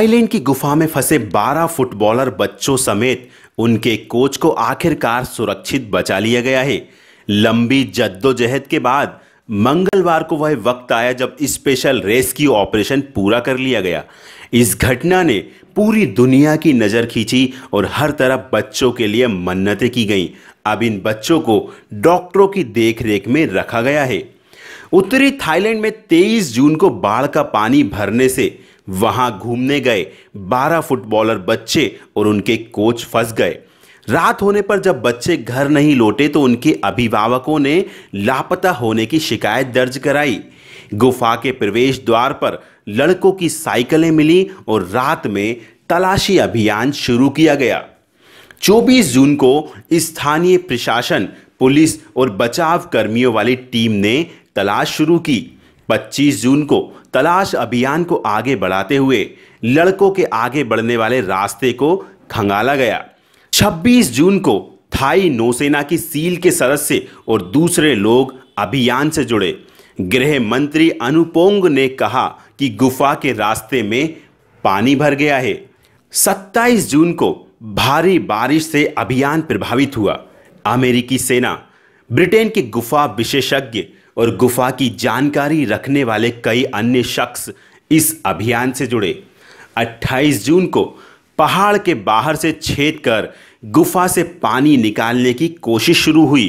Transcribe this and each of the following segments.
Thailand की गुफा में फंसे 12 फुटबॉलर बच्चों समेत उनके कोच को आखिरकार सुरक्षित बचा लिया गया है लंबी जद्दोजहद के बाद मंगलवार को वह वक्त आया जब स्पेशल रेस्क्यू ऑपरेशन पूरा कर लिया गया इस घटना ने पूरी दुनिया की नज़र खींची और हर तरफ बच्चों के लिए मन्नतें की गईं अब इन बच्चों को डॉक्टरों की देखरेख में रखा गया है उत्तरी थाईलैंड में 23 जून को बाढ़ का पानी भरने से वहां घूमने गए बारह फुटबॉलर बच्चे और उनके कोच फंस गए रात होने पर जब बच्चे घर नहीं लौटे तो उनके अभिभावकों ने लापता होने की शिकायत दर्ज कराई गुफा के प्रवेश द्वार पर लड़कों की साइकिलें मिली और रात में तलाशी अभियान शुरू किया गया 24 जून को स्थानीय प्रशासन पुलिस और बचाव कर्मियों वाली टीम ने तलाश शुरू की 25 जून को तलाश अभियान को आगे बढ़ाते हुए लड़कों के आगे बढ़ने वाले रास्ते को खंगाला गया 26 जून को थाई नौसेना की सील के सदस्य और दूसरे लोग अभियान से जुड़े गृह मंत्री अनुपोंग ने कहा कि गुफा के रास्ते में पानी भर गया है 27 जून को भारी बारिश से अभियान प्रभावित हुआ अमेरिकी सेना ब्रिटेन के गुफा विशेषज्ञ और गुफा की जानकारी रखने वाले कई अन्य शख्स इस अभियान से जुड़े 28 जून को पहाड़ के बाहर से छेद कर गुफा से पानी निकालने की कोशिश शुरू हुई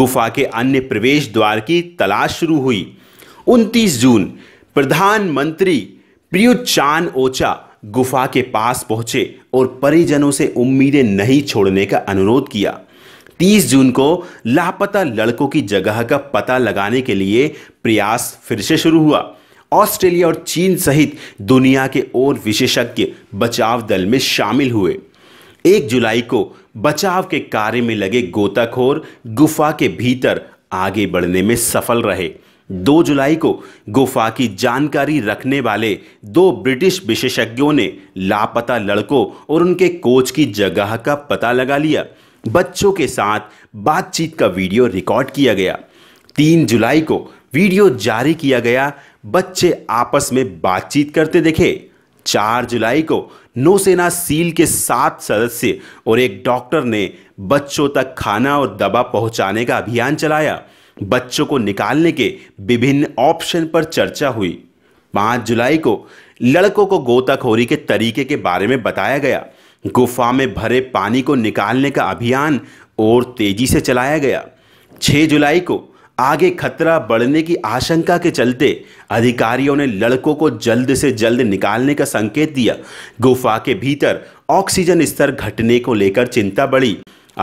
गुफा के अन्य प्रवेश द्वार की तलाश शुरू हुई 29 जून प्रधानमंत्री प्रियु चान ओचा गुफा के पास पहुंचे और परिजनों से उम्मीदें नहीं छोड़ने का अनुरोध किया 30 जून को लापता लड़कों की जगह का पता लगाने के लिए प्रयास फिर से शुरू हुआ ऑस्ट्रेलिया और चीन सहित दुनिया के और विशेषज्ञ बचाव दल में शामिल हुए एक जुलाई को बचाव के कार्य में लगे गोताखोर गुफा के भीतर आगे बढ़ने में सफल रहे दो जुलाई को गुफा की जानकारी रखने वाले दो ब्रिटिश विशेषज्ञों ने लापता लड़कों और उनके कोच की जगह का पता लगा लिया बच्चों के साथ बातचीत का वीडियो रिकॉर्ड किया गया तीन जुलाई को वीडियो जारी किया गया बच्चे आपस में बातचीत करते देखे चार जुलाई को नौसेना सील के सात सदस्य और एक डॉक्टर ने बच्चों तक खाना और दवा पहुंचाने का अभियान चलाया बच्चों को निकालने के विभिन्न ऑप्शन पर चर्चा हुई पाँच जुलाई को लड़कों को गोताखोरी के तरीके के बारे में बताया गया गुफा में भरे पानी को निकालने का अभियान और तेजी से चलाया गया 6 जुलाई को आगे खतरा बढ़ने की आशंका के चलते अधिकारियों ने लड़कों को जल्द से जल्द निकालने का संकेत दिया गुफा के भीतर ऑक्सीजन स्तर घटने को लेकर चिंता बढ़ी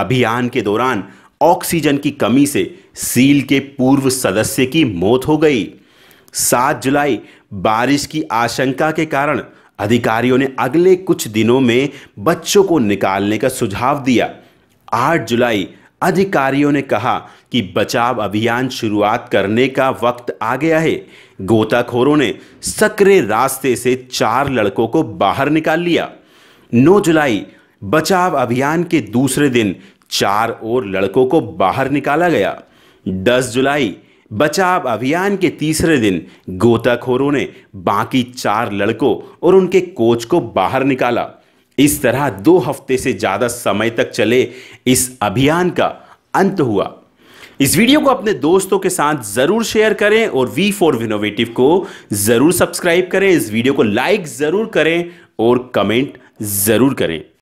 अभियान के दौरान ऑक्सीजन की कमी से सील के पूर्व सदस्य की मौत हो गई 7 जुलाई बारिश की आशंका के कारण अधिकारियों ने अगले कुछ दिनों में बच्चों को निकालने का सुझाव दिया 8 जुलाई अधिकारियों ने कहा कि बचाव अभियान शुरुआत करने का वक्त आ गया है गोताखोरों ने सक्रिय रास्ते से चार लड़कों को बाहर निकाल लिया 9 जुलाई बचाव अभियान के दूसरे दिन चार और लड़कों को बाहर निकाला गया 10 जुलाई बचाव अभियान के तीसरे दिन गोताखोरों ने बाकी चार लड़कों और उनके कोच को बाहर निकाला इस तरह दो हफ्ते से ज़्यादा समय तक चले इस अभियान का अंत हुआ इस वीडियो को अपने दोस्तों के साथ जरूर शेयर करें और वी फॉर विनोवेटिव को जरूर सब्सक्राइब करें इस वीडियो को लाइक जरूर करें और कमेंट जरूर करें